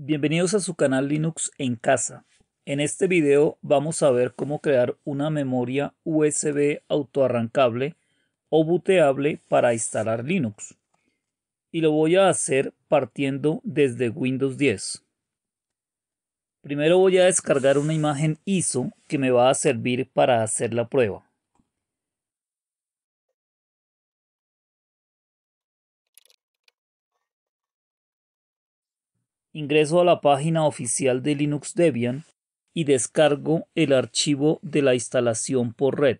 Bienvenidos a su canal Linux en casa. En este video vamos a ver cómo crear una memoria USB autoarrancable o booteable para instalar Linux. Y lo voy a hacer partiendo desde Windows 10. Primero voy a descargar una imagen ISO que me va a servir para hacer la prueba. ingreso a la página oficial de Linux Debian y descargo el archivo de la instalación por red.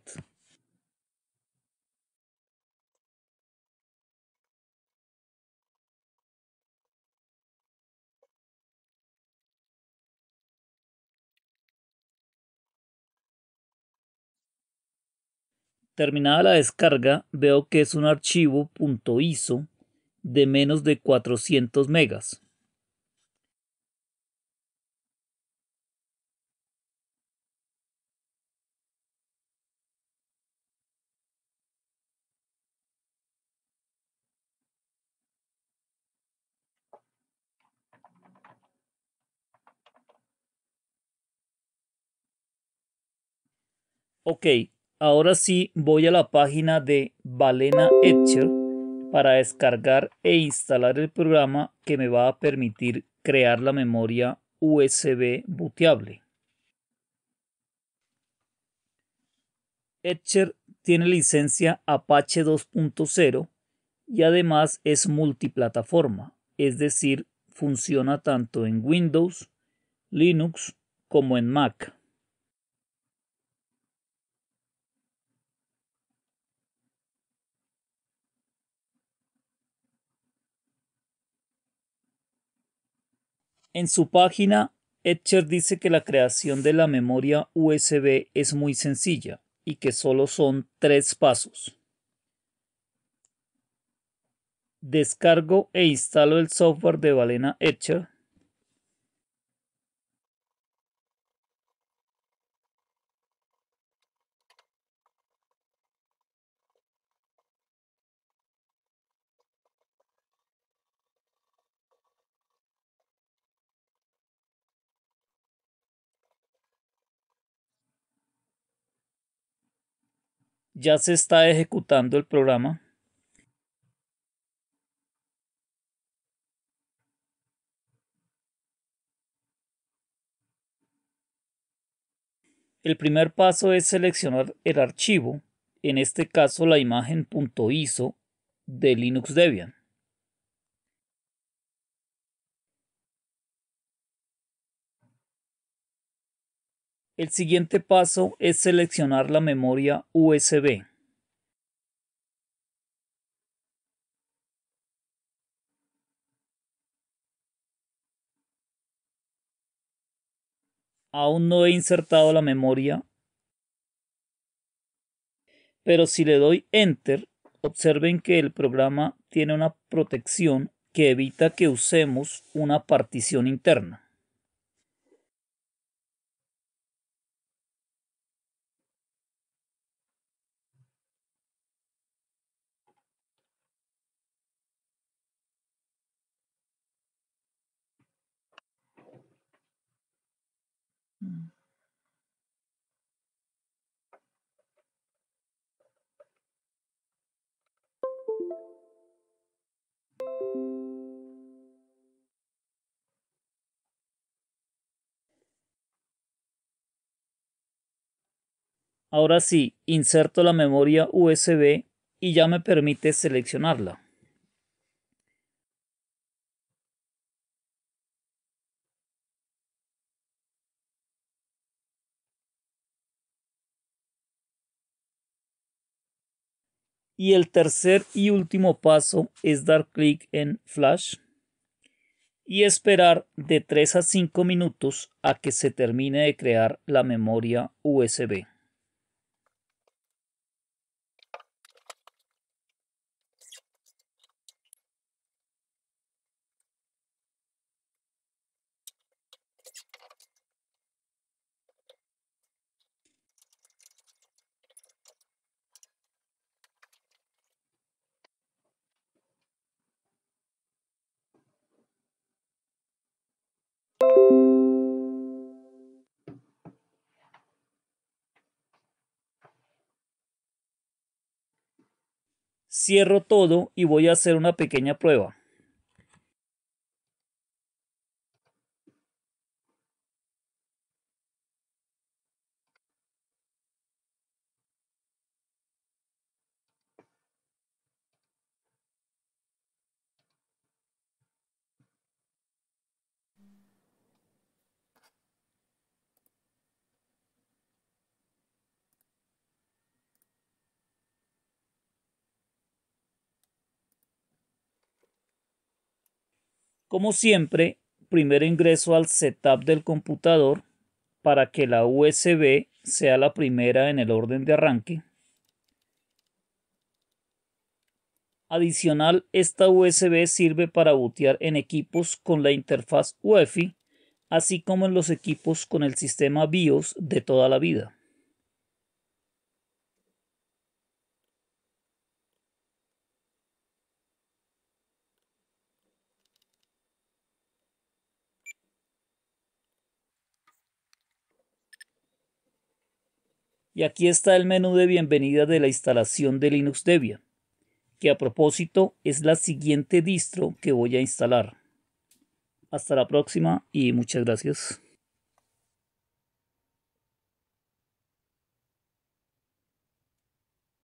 Terminada la descarga, veo que es un archivo .iso de menos de 400 megas. Ok, ahora sí voy a la página de Balena Etcher para descargar e instalar el programa que me va a permitir crear la memoria USB booteable. Etcher tiene licencia Apache 2.0 y además es multiplataforma, es decir, funciona tanto en Windows, Linux como en Mac. En su página, Etcher dice que la creación de la memoria USB es muy sencilla y que solo son tres pasos. Descargo e instalo el software de Balena Etcher ya se está ejecutando el programa. El primer paso es seleccionar el archivo, en este caso la imagen .iso de Linux Debian. El siguiente paso es seleccionar la memoria USB. Aún no he insertado la memoria, pero si le doy Enter, observen que el programa tiene una protección que evita que usemos una partición interna. Ahora sí, inserto la memoria USB y ya me permite seleccionarla. Y el tercer y último paso es dar clic en Flash y esperar de 3 a 5 minutos a que se termine de crear la memoria USB. cierro todo y voy a hacer una pequeña prueba. Como siempre, primer ingreso al setup del computador para que la USB sea la primera en el orden de arranque. Adicional, esta USB sirve para bootear en equipos con la interfaz UEFI, así como en los equipos con el sistema BIOS de toda la vida. y aquí está el menú de bienvenida de la instalación de Linux Debian, que a propósito es la siguiente distro que voy a instalar. Hasta la próxima y muchas gracias.